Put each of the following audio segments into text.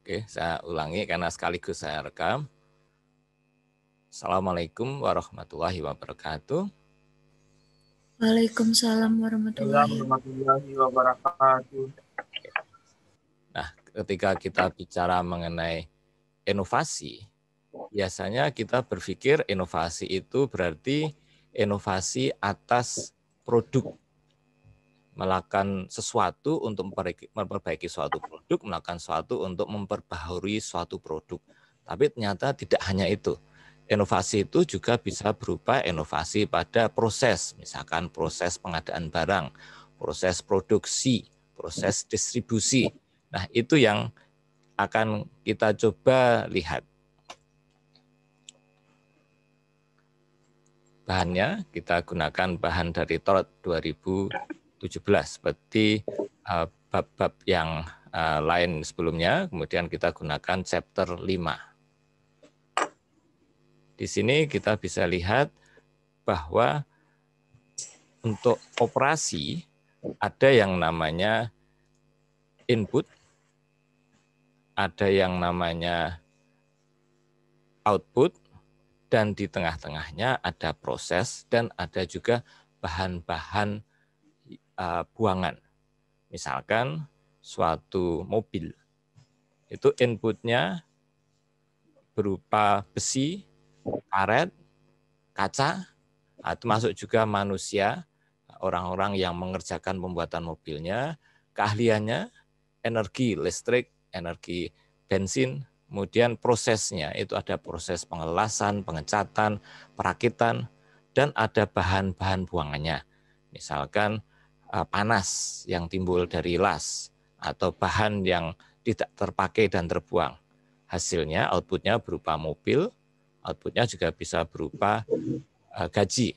Oke, saya ulangi karena sekaligus saya rekam. Assalamualaikum warahmatullahi wabarakatuh. Waalaikumsalam warahmatullahi wabarakatuh. Nah, ketika kita bicara mengenai inovasi, biasanya kita berpikir inovasi itu berarti inovasi atas produk melakukan sesuatu untuk memperbaiki suatu produk, melakukan sesuatu untuk memperbaharui suatu produk. Tapi ternyata tidak hanya itu. Inovasi itu juga bisa berupa inovasi pada proses, misalkan proses pengadaan barang, proses produksi, proses distribusi. Nah, itu yang akan kita coba lihat. Bahannya kita gunakan bahan dari Torot 2000 17 seperti eh, bab-bab uh, yang uh, lain sebelumnya, kemudian kita gunakan chapter 5. Di sini kita bisa lihat bahwa untuk operasi ada yang namanya input, ada yang namanya output, dan di tengah-tengahnya ada proses dan ada juga bahan-bahan uh, buangan. Misalkan suatu mobil. Itu inputnya berupa besi, karet, kaca, atau ah, masuk juga manusia, orang-orang yang mengerjakan pembuatan mobilnya, keahliannya, energi listrik, energi bensin, kemudian prosesnya itu ada proses pengelasan, pengecatan, perakitan, dan ada bahan-bahan buangannya. Misalkan Eh, panas yang timbul dari las atau bahan yang tidak terpakai dan terbuang. Hasilnya outputnya berupa mobil, outputnya juga bisa berupa eh, gaji.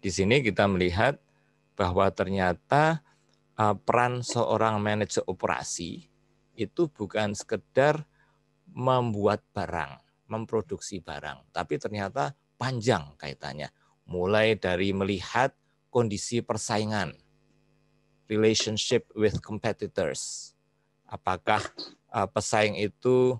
Di sini kita melihat bahwa ternyata eh, peran seorang manajer operasi itu bukan sekedar membuat barang, memproduksi barang, tapi ternyata panjang kaitannya. Mulai dari melihat kondisi persaingan, relationship with competitors. Apakah eh, pesaing itu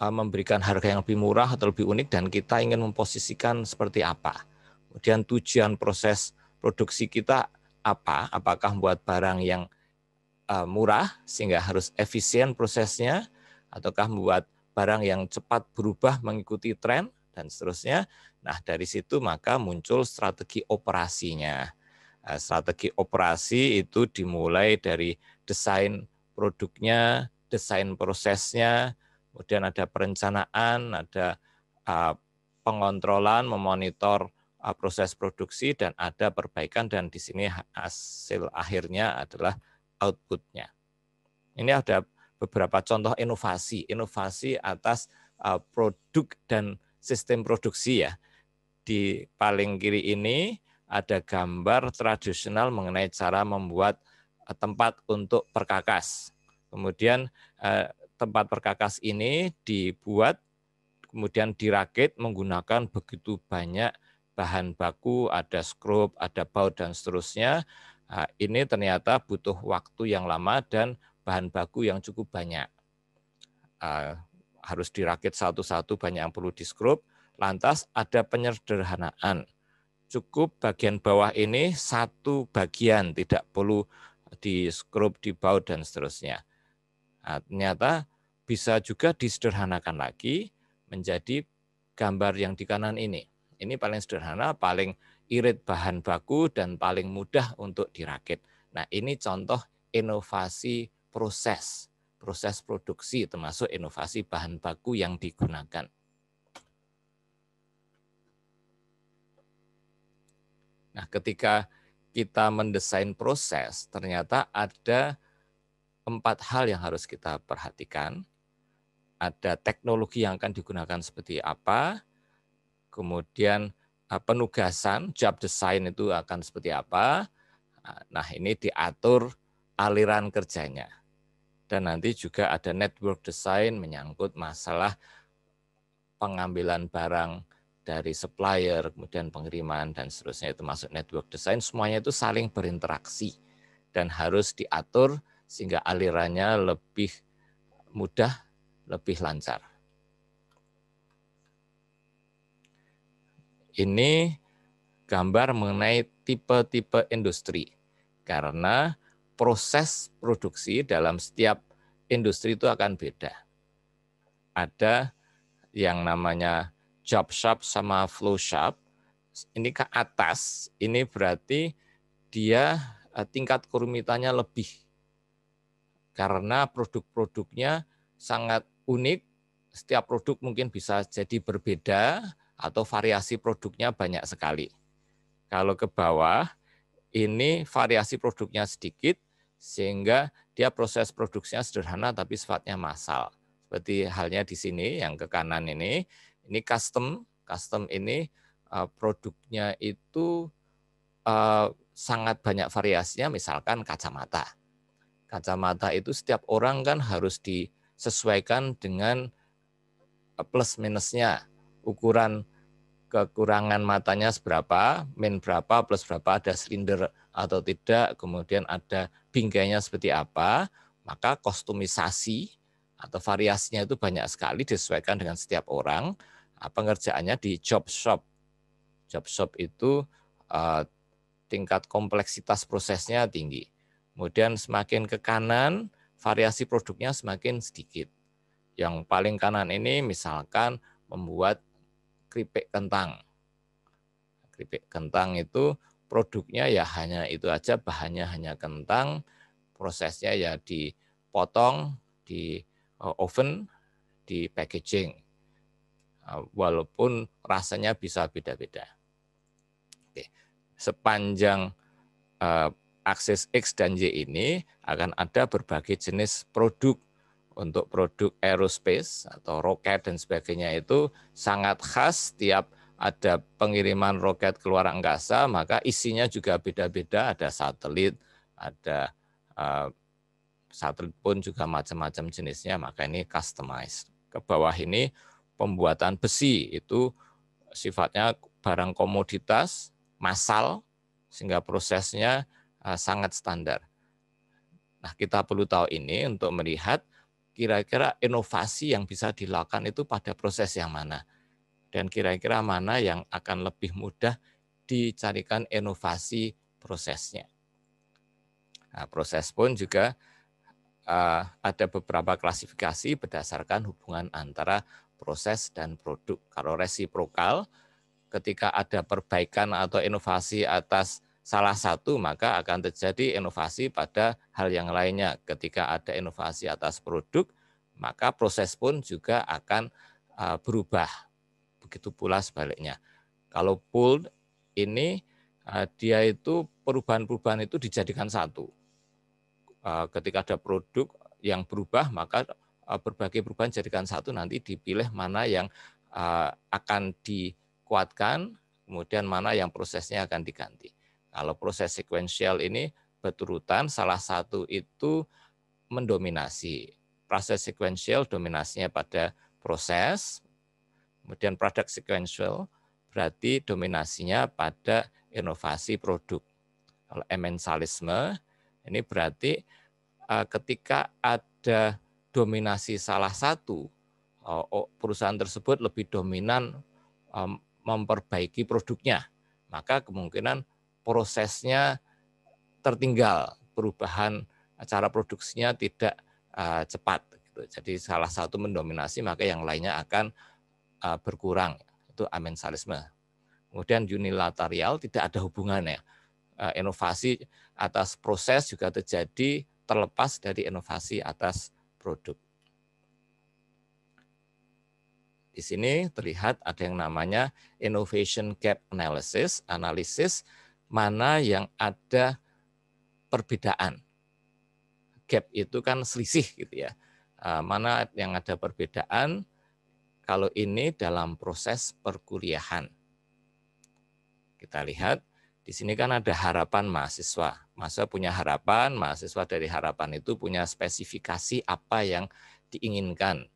eh, memberikan harga yang lebih murah atau lebih unik dan kita ingin memposisikan seperti apa. Kemudian tujuan proses produksi kita apa? Apakah membuat barang yang eh, murah sehingga harus efisien prosesnya ataukah membuat barang yang cepat berubah mengikuti tren dan seterusnya. Nah, dari situ maka muncul strategi operasinya. Eh, strategi operasi itu dimulai dari desain produknya, desain prosesnya, kemudian ada perencanaan, ada eh, pengontrolan, memonitor eh, proses produksi, dan ada perbaikan, dan di sini hasil akhirnya adalah outputnya. Ini ada beberapa contoh inovasi, inovasi atas uh, produk dan sistem produksi ya. Di paling kiri ini ada gambar tradisional mengenai cara membuat uh, tempat untuk perkakas. Kemudian uh, tempat perkakas ini dibuat kemudian dirakit menggunakan begitu banyak bahan baku, ada skrup, ada baut dan seterusnya. Nah, ini ternyata butuh waktu yang lama dan bahan baku yang cukup banyak. Uh, harus dirakit satu-satu, banyak yang perlu diskrup. Lantas ada penyederhanaan. Cukup bagian bawah ini satu bagian, tidak perlu diskrup, dibaut, dan seterusnya. Nah, ternyata bisa juga disederhanakan lagi menjadi gambar yang di kanan ini. Ini paling sederhana, paling irit bahan baku, dan paling mudah untuk dirakit. Nah ini contoh inovasi proses, proses produksi termasuk inovasi bahan baku yang digunakan. Nah, ketika kita mendesain proses, ternyata ada empat hal yang harus kita perhatikan. Ada teknologi yang akan digunakan seperti apa, kemudian eh, penugasan, job design itu akan seperti apa. Nah, ini diatur aliran kerjanya dan nanti juga ada network design menyangkut masalah pengambilan barang dari supplier, kemudian pengiriman dan seterusnya itu masuk network design. Semuanya itu saling berinteraksi dan harus diatur sehingga alirannya lebih mudah, lebih lancar. Ini gambar mengenai tipe-tipe industri. Karena proses produksi dalam setiap industri itu akan beda. Ada yang namanya job shop sama flow shop. Ini ke atas, ini berarti dia eh, tingkat kerumitannya lebih. Karena produk-produknya sangat unik, setiap produk mungkin bisa jadi berbeda atau variasi produknya banyak sekali. Kalau ke bawah, ini variasi produknya sedikit, sehingga dia proses produksinya sederhana tapi sifatnya massal. Seperti halnya di sini yang ke kanan ini, ini custom, custom ini eh, produknya itu eh, sangat banyak variasinya misalkan kacamata. Kacamata itu setiap orang kan harus disesuaikan dengan eh, plus minusnya, ukuran kekurangan matanya seberapa, min berapa, plus berapa, ada silinder atau tidak, kemudian ada bingkainya seperti apa, maka kostumisasi atau variasinya itu banyak sekali disesuaikan dengan setiap orang. Ah, pengerjaannya di job shop. Job shop itu ah, tingkat kompleksitas prosesnya tinggi. Kemudian semakin ke kanan, variasi produknya semakin sedikit. Yang paling kanan ini misalkan membuat keripik kentang. Keripik kentang itu produknya ya hanya itu aja, bahannya hanya kentang, prosesnya ya dipotong, di eh, oven, di packaging. Eh, walaupun rasanya bisa beda-beda. Sepanjang eh, akses X dan Y ini akan ada berbagai jenis produk untuk produk aerospace atau roket dan sebagainya itu sangat khas tiap ada pengiriman roket keluar angkasa, maka isinya juga beda-beda. Ada satelit, ada uh, satelit pun juga macam-macam jenisnya. Maka ini customized. Ke bawah ini pembuatan besi itu sifatnya barang komoditas massal sehingga prosesnya uh, sangat standar. Nah, kita perlu tahu ini untuk melihat kira-kira inovasi yang bisa dilakukan itu pada proses yang mana dan kira-kira mana yang akan lebih mudah dicarikan inovasi prosesnya. Nah, proses pun juga eh, ada beberapa klasifikasi berdasarkan hubungan antara proses dan produk. Kalau resiprokal, ketika ada perbaikan atau inovasi atas salah satu, maka akan terjadi inovasi pada hal yang lainnya. Ketika ada inovasi atas produk, maka proses pun juga akan eh, berubah begitu pula sebaliknya. Kalau pull ini eh, dia itu perubahan-perubahan itu dijadikan satu. Eh, ketika ada produk yang berubah maka eh, berbagai perubahan jadikan satu nanti dipilih mana yang akan dikuatkan, kemudian mana yang prosesnya akan diganti. Kalau proses sekuensial ini berturutan, salah satu itu mendominasi. Proses sekuensial dominasinya pada proses, Kemudian produk sequential berarti dominasinya pada inovasi produk. Kalau emensalisme ini berarti eh, ketika ada dominasi salah satu, eh, perusahaan tersebut lebih dominan eh, memperbaiki produknya. Maka kemungkinan prosesnya tertinggal, perubahan cara produksinya tidak cepat. Gitu. Jadi salah satu mendominasi, maka yang lainnya akan uh, berkurang itu amensalisme. Kemudian unilateral tidak ada hubungannya. Uh, inovasi atas proses juga terjadi terlepas dari inovasi atas produk. Di sini terlihat ada yang namanya innovation gap analysis, analisis mana yang ada perbedaan. Gap itu kan selisih gitu ya. Eh, mana yang ada perbedaan kalau ini dalam proses perkuliahan. Kita lihat di sini kan ada harapan mahasiswa. Mahasiswa punya harapan, mahasiswa dari harapan itu punya spesifikasi apa yang diinginkan.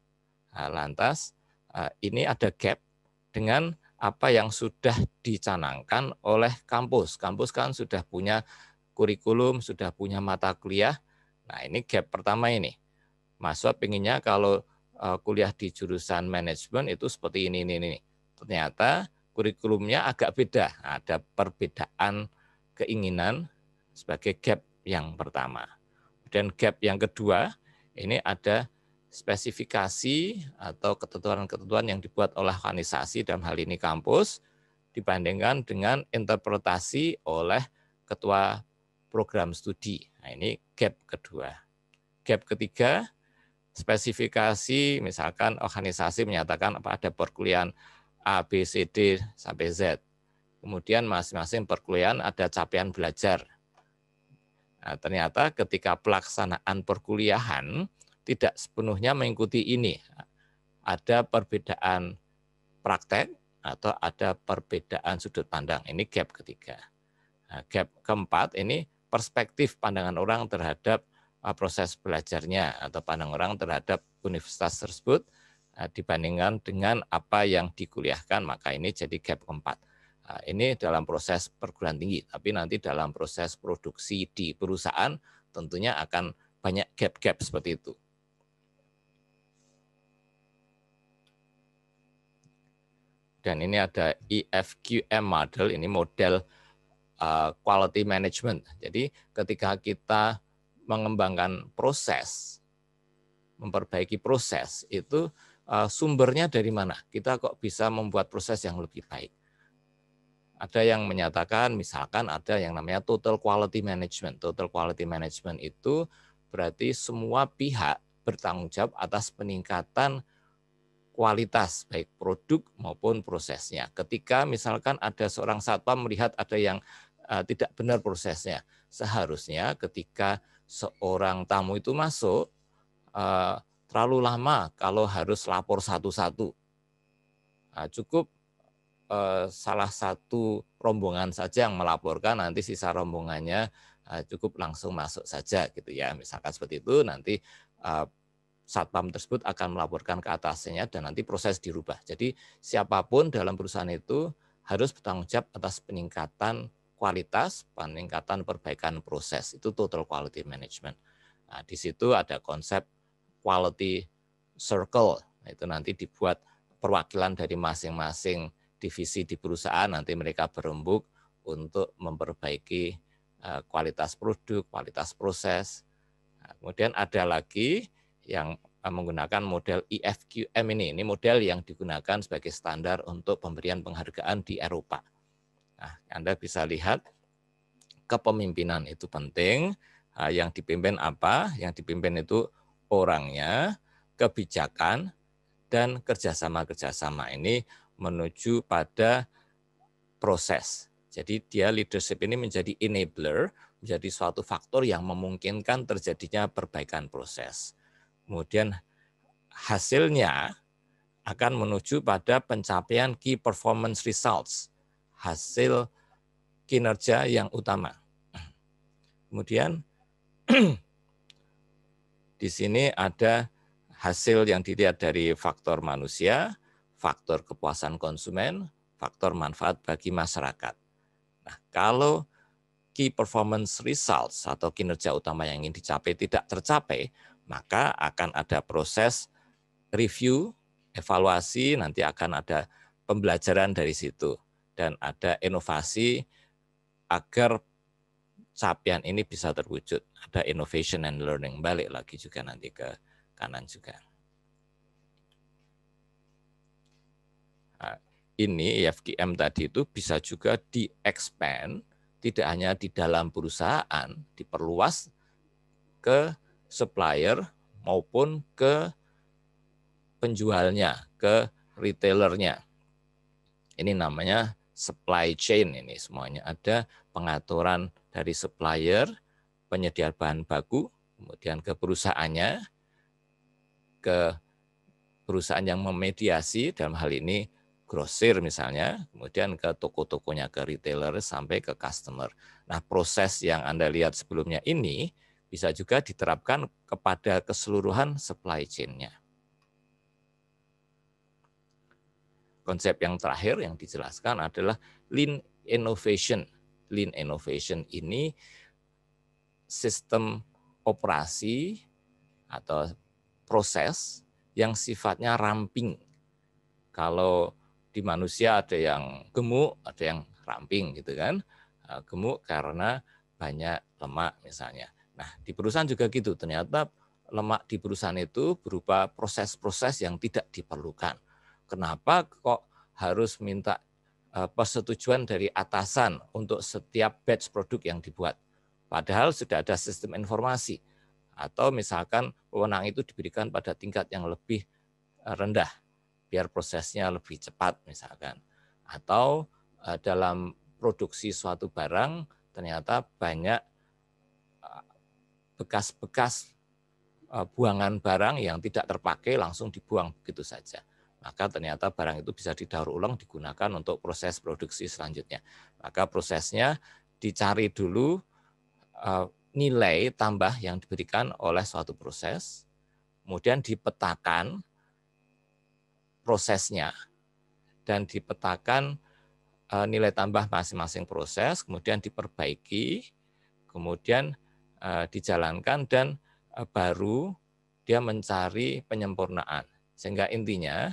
Nah, lantas eh, ini ada gap dengan apa yang sudah dicanangkan oleh kampus. Kampus kan sudah punya kurikulum, sudah punya mata kuliah. Nah ini gap pertama ini. Mahasiswa pinginnya kalau Eh, kuliah di jurusan manajemen itu seperti ini ini ini. Ternyata kurikulumnya agak beda, ada perbedaan keinginan sebagai gap yang pertama. dan gap yang kedua, ini ada spesifikasi atau ketentuan-ketentuan yang dibuat oleh organisasi dalam hal ini kampus dibandingkan dengan interpretasi oleh ketua program studi. Nah, ini gap kedua. Gap ketiga spesifikasi misalkan organisasi menyatakan apa ada perkuliahan A, B, C, D sampai Z. Kemudian masing-masing perkuliahan ada capaian belajar. Nah, ternyata ketika pelaksanaan perkuliahan tidak sepenuhnya mengikuti ini. Ada perbedaan praktek atau ada perbedaan sudut pandang. Ini gap ketiga. Nah, gap keempat ini perspektif pandangan orang terhadap Eh, proses belajarnya atau pandang orang terhadap universitas tersebut eh, dibandingkan dengan apa yang dikuliahkan maka ini jadi gap keempat. Eh, ini dalam proses perguruan tinggi, tapi nanti dalam proses produksi di perusahaan tentunya akan banyak gap-gap seperti itu. Dan ini ada EFQM model, ini model quality management. Jadi ketika kita mengembangkan proses, memperbaiki proses itu eh, sumbernya dari mana? Kita kok bisa membuat proses yang lebih baik? Ada yang menyatakan misalkan ada yang namanya total quality management. Total quality management itu berarti semua pihak bertanggung jawab atas peningkatan kualitas baik produk maupun prosesnya. Ketika misalkan ada seorang satpam melihat ada yang eh, tidak benar prosesnya, seharusnya ketika seorang tamu itu masuk eh, terlalu lama kalau harus lapor satu-satu. Nah, cukup eh, salah satu rombongan saja yang melaporkan, nanti sisa rombongannya eh, cukup langsung masuk saja gitu ya. Misalkan seperti itu, nanti satpam tersebut akan melaporkan ke atasnya dan nanti proses dirubah. Jadi siapapun dalam perusahaan itu harus bertanggung jawab atas peningkatan kualitas, peningkatan perbaikan proses. Itu total quality management. Nah, di situ ada konsep quality circle. Nah, itu nanti dibuat perwakilan dari masing-masing divisi di perusahaan. Nanti mereka berembuk untuk memperbaiki eh, kualitas produk, kualitas proses. Nah, kemudian ada lagi yang eh, menggunakan model IFQM e ini. Ini model yang digunakan sebagai standar untuk pemberian penghargaan di Eropa. Nah, Anda bisa lihat kepemimpinan itu penting. Ah, yang dipimpin apa? Yang dipimpin itu orangnya, kebijakan, dan kerjasama-kerjasama ini menuju pada proses. Jadi dia leadership ini menjadi enabler, menjadi suatu faktor yang memungkinkan terjadinya perbaikan proses. Kemudian hasilnya akan menuju pada pencapaian key performance results hasil kinerja yang utama. Kemudian di sini ada hasil yang dilihat dari faktor manusia, faktor kepuasan konsumen, faktor manfaat bagi masyarakat. Nah, kalau key performance results atau kinerja utama yang ingin dicapai tidak tercapai, maka akan ada proses review, evaluasi, nanti akan ada pembelajaran dari situ dan ada inovasi agar capaian ini bisa terwujud. Ada innovation and learning. Balik lagi juga nanti ke kanan juga. Nah, ini FGM tadi itu bisa juga di-expand, tidak hanya di dalam perusahaan, diperluas ke supplier maupun ke penjualnya, ke retailernya. Ini namanya supply chain ini semuanya ada pengaturan dari supplier, penyedia bahan baku, kemudian ke perusahaannya, ke perusahaan yang memediasi dalam hal ini grosir misalnya, kemudian ke toko-tokonya, ke retailer, sampai ke customer. Nah proses yang Anda lihat sebelumnya ini bisa juga diterapkan kepada keseluruhan supply chain-nya. konsep yang terakhir yang dijelaskan adalah lean innovation. Lean innovation ini sistem operasi atau proses yang sifatnya ramping. Kalau di manusia ada yang gemuk, ada yang ramping gitu kan. Eh, gemuk karena banyak lemak misalnya. Nah, di perusahaan juga gitu. Ternyata lemak di perusahaan itu berupa proses-proses yang tidak diperlukan Kenapa kok harus minta eh, persetujuan dari atasan untuk setiap batch produk yang dibuat? Padahal sudah ada sistem informasi atau misalkan wewenang itu diberikan pada tingkat yang lebih eh, rendah biar prosesnya lebih cepat misalkan. Atau eh, dalam produksi suatu barang ternyata banyak bekas-bekas buangan barang yang tidak terpakai langsung dibuang begitu saja maka ternyata barang itu bisa didaur ulang digunakan untuk proses produksi selanjutnya. Maka prosesnya dicari dulu eh, nilai tambah yang diberikan oleh suatu proses, kemudian dipetakan prosesnya dan dipetakan eh, nilai tambah masing-masing proses, kemudian diperbaiki, kemudian eh, dijalankan dan baru dia mencari penyempurnaan. Sehingga intinya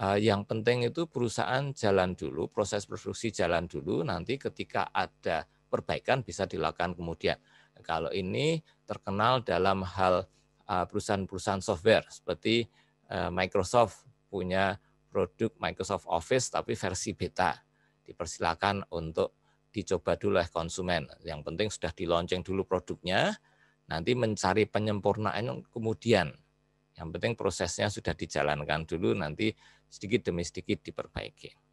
Eh, yang penting itu perusahaan jalan dulu, proses produksi jalan dulu, nanti ketika ada perbaikan bisa dilakukan kemudian. Kalau ini terkenal dalam hal eh, perusahaan-perusahaan software seperti eh, Microsoft punya produk Microsoft Office tapi versi beta. Dipersilakan untuk dicoba dulu oleh konsumen. Yang penting sudah dilonceng dulu produknya, nanti mencari penyempurnaan kemudian. Yang penting prosesnya sudah dijalankan dulu, nanti sedikit demi sedikit diperbaiki.